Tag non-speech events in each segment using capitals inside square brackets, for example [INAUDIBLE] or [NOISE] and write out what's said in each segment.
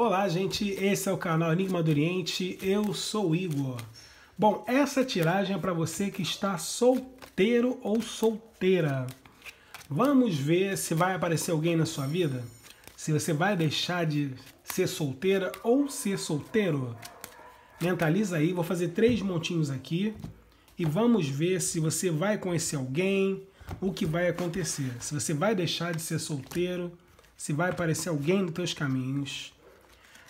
Olá, gente, esse é o canal Enigma do Oriente, eu sou Igor. Bom, essa tiragem é para você que está solteiro ou solteira. Vamos ver se vai aparecer alguém na sua vida? Se você vai deixar de ser solteira ou ser solteiro? Mentaliza aí, vou fazer três montinhos aqui e vamos ver se você vai conhecer alguém, o que vai acontecer. Se você vai deixar de ser solteiro, se vai aparecer alguém nos teus caminhos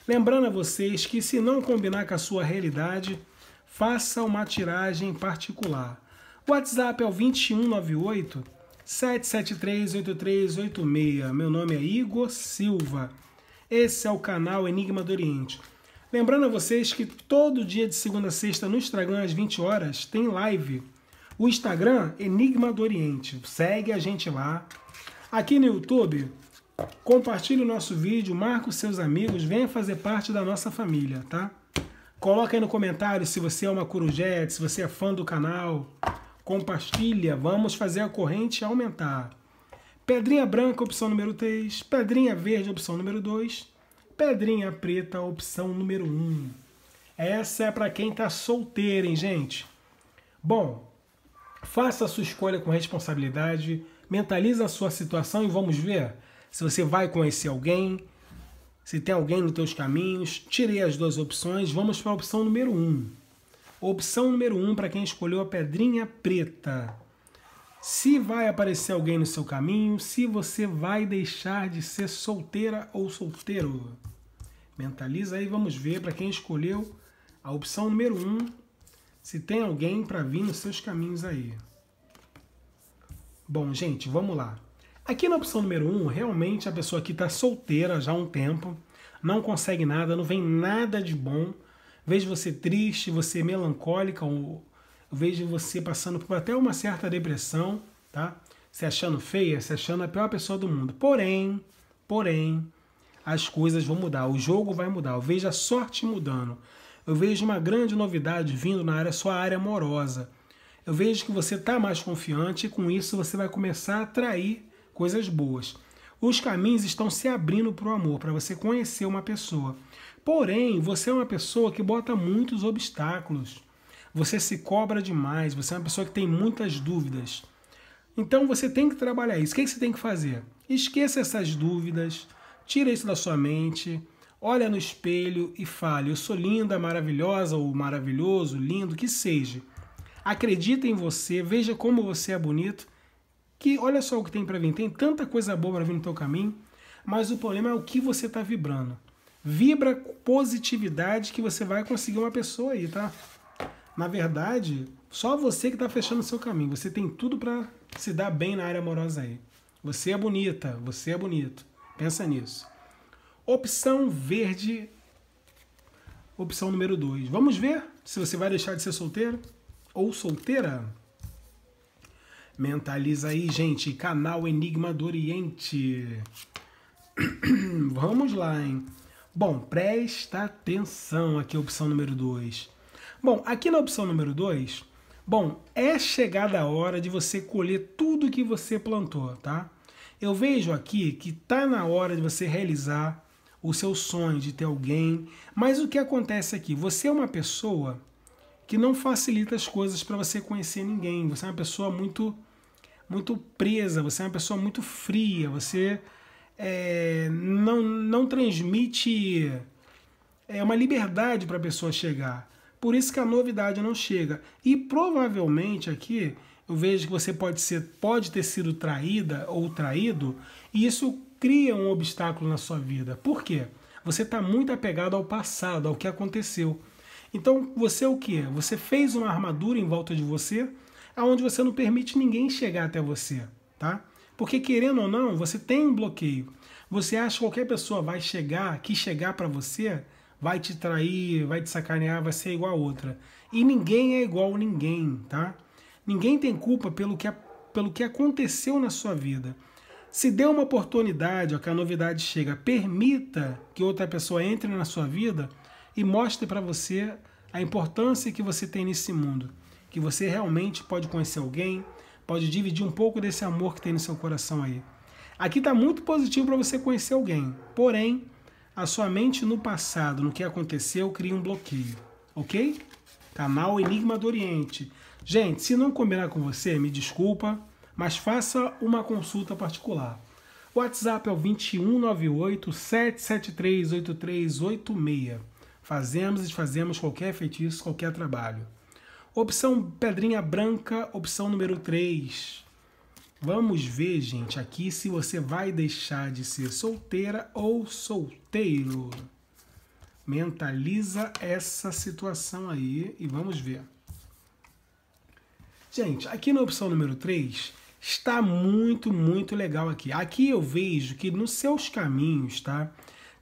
Lembrando a vocês que, se não combinar com a sua realidade, faça uma tiragem particular. O WhatsApp é o 2198 773 8386. Meu nome é Igor Silva. Esse é o canal Enigma do Oriente. Lembrando a vocês que todo dia de segunda a sexta no Instagram às 20 horas tem live. O Instagram Enigma do Oriente. Segue a gente lá. Aqui no YouTube Compartilhe o nosso vídeo, marque os seus amigos, venha fazer parte da nossa família, tá? Coloca aí no comentário se você é uma Corujete, se você é fã do canal. Compartilha, vamos fazer a corrente aumentar. Pedrinha branca, opção número 3. Pedrinha verde, opção número 2. Pedrinha preta, opção número 1. Essa é para quem está solteiro, hein, gente? Bom, faça a sua escolha com responsabilidade, mentalize a sua situação e vamos ver se você vai conhecer alguém, se tem alguém nos teus caminhos. Tirei as duas opções, vamos para a opção número 1. Um. Opção número 1 um, para quem escolheu a pedrinha preta. Se vai aparecer alguém no seu caminho, se você vai deixar de ser solteira ou solteiro. Mentaliza aí, vamos ver para quem escolheu a opção número 1, um, se tem alguém para vir nos seus caminhos aí. Bom, gente, vamos lá. Aqui na opção número 1, um, realmente a pessoa aqui está solteira já há um tempo, não consegue nada, não vem nada de bom. Vejo você triste, você melancólica, ou vejo você passando por até uma certa depressão, tá? Se achando feia, se achando a pior pessoa do mundo. Porém, porém, as coisas vão mudar, o jogo vai mudar. Eu vejo a sorte mudando. Eu vejo uma grande novidade vindo na área, sua área amorosa. Eu vejo que você está mais confiante e com isso você vai começar a atrair coisas boas. Os caminhos estão se abrindo para o amor, para você conhecer uma pessoa. Porém, você é uma pessoa que bota muitos obstáculos. Você se cobra demais, você é uma pessoa que tem muitas dúvidas. Então você tem que trabalhar isso. O que você tem que fazer? Esqueça essas dúvidas, tira isso da sua mente, olha no espelho e fale: Eu sou linda, maravilhosa ou maravilhoso, lindo, que seja. Acredita em você, veja como você é bonito que olha só o que tem para vir. Tem tanta coisa boa para vir no teu caminho, mas o problema é o que você está vibrando. Vibra positividade que você vai conseguir uma pessoa aí, tá? Na verdade, só você que está fechando o seu caminho. Você tem tudo para se dar bem na área amorosa aí. Você é bonita, você é bonito. Pensa nisso. Opção verde, opção número 2. Vamos ver se você vai deixar de ser solteiro ou solteira. Mentaliza aí, gente. Canal Enigma do Oriente. [CLEARS THROAT] Vamos lá, hein? Bom, presta atenção aqui, opção número 2. Bom, aqui na opção número 2, bom, é chegada a hora de você colher tudo que você plantou, tá? Eu vejo aqui que tá na hora de você realizar o seu sonho de ter alguém, mas o que acontece aqui? Você é uma pessoa que não facilita as coisas para você conhecer ninguém. Você é uma pessoa muito muito presa, você é uma pessoa muito fria, você é, não, não transmite é, uma liberdade para a pessoa chegar. Por isso que a novidade não chega. E provavelmente aqui eu vejo que você pode, ser, pode ter sido traída ou traído, e isso cria um obstáculo na sua vida. Por quê? Você está muito apegado ao passado, ao que aconteceu. Então você é o que? Você fez uma armadura em volta de você, aonde você não permite ninguém chegar até você, tá? Porque querendo ou não, você tem um bloqueio. Você acha que qualquer pessoa vai chegar, que chegar para você, vai te trair, vai te sacanear, vai ser igual a outra. E ninguém é igual a ninguém, tá? Ninguém tem culpa pelo que, pelo que aconteceu na sua vida. Se der uma oportunidade, ó, que a novidade chega, permita que outra pessoa entre na sua vida e mostre para você a importância que você tem nesse mundo que você realmente pode conhecer alguém, pode dividir um pouco desse amor que tem no seu coração aí. Aqui está muito positivo para você conhecer alguém, porém, a sua mente no passado, no que aconteceu, cria um bloqueio, ok? Canal tá Enigma do Oriente. Gente, se não combinar com você, me desculpa, mas faça uma consulta particular. O WhatsApp é o 2198 773 8386. Fazemos e desfazemos qualquer feitiço, qualquer trabalho. Opção pedrinha branca, opção número 3. Vamos ver, gente, aqui se você vai deixar de ser solteira ou solteiro. Mentaliza essa situação aí e vamos ver. Gente, aqui na opção número 3 está muito, muito legal aqui. Aqui eu vejo que nos seus caminhos, tá?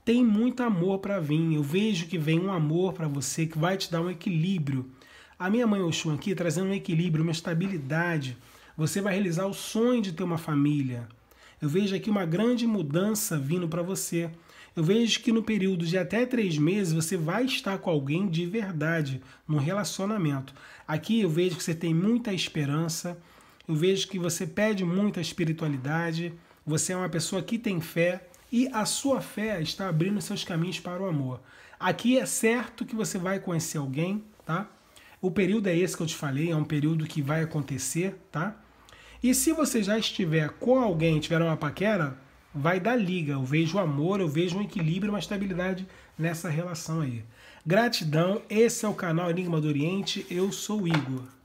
Tem muito amor para vir. Eu vejo que vem um amor para você que vai te dar um equilíbrio a minha mãe Oxum aqui trazendo um equilíbrio, uma estabilidade. Você vai realizar o sonho de ter uma família. Eu vejo aqui uma grande mudança vindo para você. Eu vejo que no período de até três meses você vai estar com alguém de verdade, num relacionamento. Aqui eu vejo que você tem muita esperança, eu vejo que você pede muita espiritualidade, você é uma pessoa que tem fé e a sua fé está abrindo seus caminhos para o amor. Aqui é certo que você vai conhecer alguém, tá? O período é esse que eu te falei, é um período que vai acontecer, tá? E se você já estiver com alguém, tiver uma paquera, vai dar liga. Eu vejo amor, eu vejo um equilíbrio, uma estabilidade nessa relação aí. Gratidão, esse é o canal Enigma do Oriente, eu sou o Igor.